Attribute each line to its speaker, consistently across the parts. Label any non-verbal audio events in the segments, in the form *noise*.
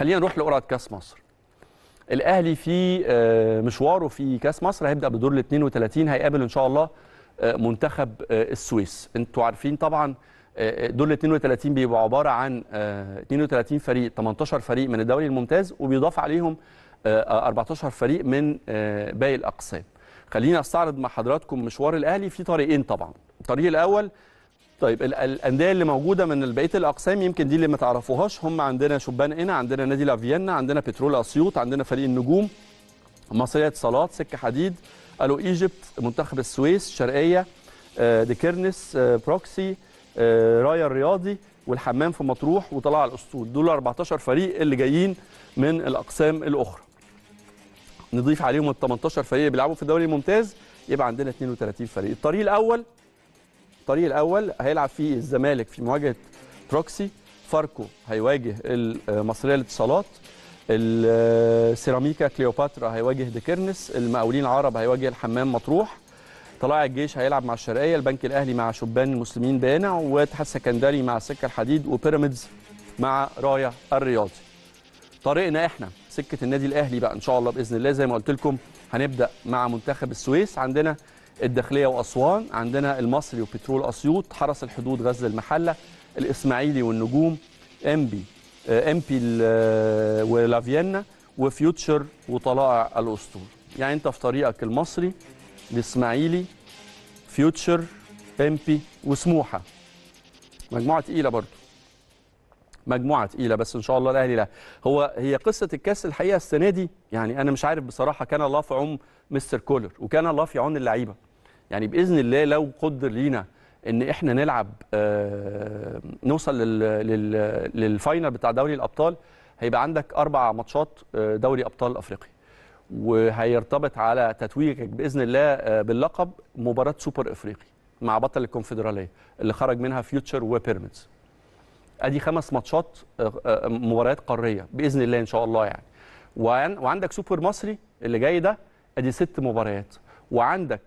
Speaker 1: خلينا نروح لقرعه كاس مصر الاهلي في آه، مشواره في كاس مصر هيبدا بدور ال 32 هيقابل ان شاء الله آه، منتخب آه، السويس انتوا عارفين طبعا دور ال 32 بيبقوا عباره عن 32 فريق 18 فريق من الدوري الممتاز وبيضاف عليهم 14 فريق من باقي الاقسام خلينا استعرض مع حضراتكم مشوار الاهلي في طريقين طبعا الطريق الاول طيب الانديه اللي موجوده من بقيه الاقسام يمكن دي اللي ما تعرفوهاش هم عندنا شبان هنا عندنا نادي لافيانا عندنا بترول اسيوط عندنا فريق النجوم مصريه اتصالات سكه حديد الو ايجيبت منتخب السويس شرقيه آه، ديكيرنس آه، بروكسي آه، رايا الرياضي والحمام في مطروح وطلع الاسطول دول 14 فريق اللي جايين من الاقسام الاخرى نضيف عليهم ال 18 فريق اللي بيلعبوا في الدوري الممتاز يبقى عندنا 32 فريق الطريق الاول الطريق الاول هيلعب فيه الزمالك في مواجهه بروكسي فاركو هيواجه المصريه للاتصالات السيراميكا كليوباترا هيواجه ديكرنس المقاولين العرب هيواجه الحمام مطروح طلائع الجيش هيلعب مع الشرقيه البنك الاهلي مع شبان المسلمين دانع واتحاد سكندري مع السكه الحديد وبيراميدز مع رايه الرياضي طريقنا احنا سكه النادي الاهلي بقى ان شاء الله باذن الله زي ما قلت لكم هنبدا مع منتخب السويس عندنا الداخلية وأسوان عندنا المصري وبترول أسيوط حرس الحدود غزل المحلة الإسماعيلي والنجوم أمبي أمبي آه، ولافيانا وفيوتشر وطلائع الأسطول يعني أنت في طريقك المصري الإسماعيلي فيوتشر أمبي وسموحة مجموعة تقيلة برضه مجموعه تقيله بس ان شاء الله الاهلي لا هو هي قصه الكاس الحقيقه السنه دي يعني انا مش عارف بصراحه كان الله في عون مستر كولر وكان الله في عون اللعيبه يعني باذن الله لو قدر لينا ان احنا نلعب آه، نوصل للفاينل بتاع دوري الابطال هيبقى عندك اربع ماتشات آه، دوري ابطال افريقيا وهيرتبط على تتويجك باذن الله آه، باللقب مباراه سوبر افريقي مع بطل الكونفدراليه اللي خرج منها فيوتشر وبيراميدز ادي خمس ماتشات مباريات قاريه باذن الله ان شاء الله يعني وعندك سوبر مصري اللي جاي ده ادي ست مباريات وعندك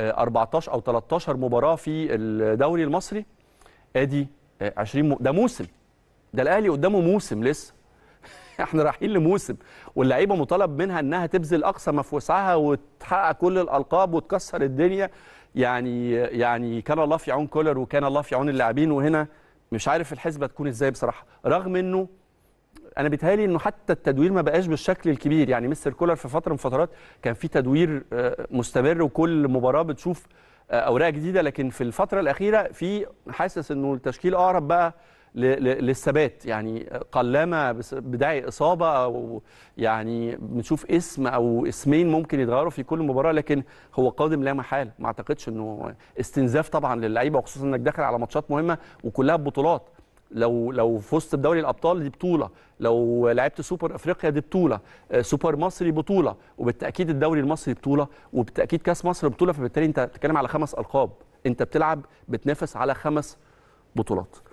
Speaker 1: 14 آه، او 13 مباراه في الدوري المصري ادي 20 آه، م... ده موسم ده الاهلي قدامه موسم لسه *laughs* احنا رايحين لموسم واللعيبه مطالب منها انها تبذل اقصى ما في وسعها وتحقق كل الالقاب وتكسر الدنيا يعني يعني كان الله في عون كولر وكان الله في عون اللاعبين وهنا مش عارف الحسبه تكون ازاي بصراحه رغم انه انا بيتهيألي انه حتى التدوير ما بقاش بالشكل الكبير يعني مستر كولر في فتره من فترات كان في تدوير آه، مستمر وكل مباراه بتشوف آه، اوراق جديده لكن في الفتره الاخيره في حاسس انه التشكيل اقرب بقى للثبات يعني قلما بداعي اصابه او يعني بنشوف اسم او اسمين ممكن يتغيروا في كل مباراه لكن هو قادم لا محاله ما اعتقدش انه استنزاف طبعا للعيبه وخصوصا انك داخل على ماتشات مهمه وكلها بطولات لو لو فزت بدوري الابطال دي بطوله لو لعبت سوبر افريقيا دي بطوله آه، سوبر مصري بطوله وبالتاكيد الدوري المصري بطوله وبالتاكيد كاس مصر بطوله فبالتالي انت بتتكلم على خمس القاب انت بتلعب بتنافس على خمس بطولات